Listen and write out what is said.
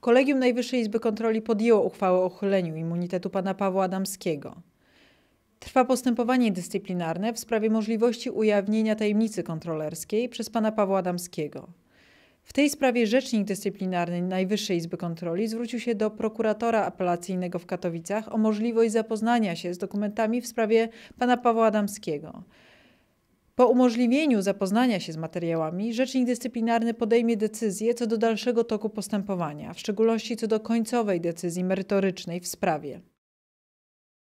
Kolegium Najwyższej Izby Kontroli podjęło uchwałę o uchyleniu immunitetu pana Pawła Adamskiego. Trwa postępowanie dyscyplinarne w sprawie możliwości ujawnienia tajemnicy kontrolerskiej przez pana Pawła Adamskiego. W tej sprawie rzecznik dyscyplinarny Najwyższej Izby Kontroli zwrócił się do prokuratora apelacyjnego w Katowicach o możliwość zapoznania się z dokumentami w sprawie pana Pawła Adamskiego. Po umożliwieniu zapoznania się z materiałami, rzecznik dyscyplinarny podejmie decyzję co do dalszego toku postępowania, w szczególności co do końcowej decyzji merytorycznej w sprawie.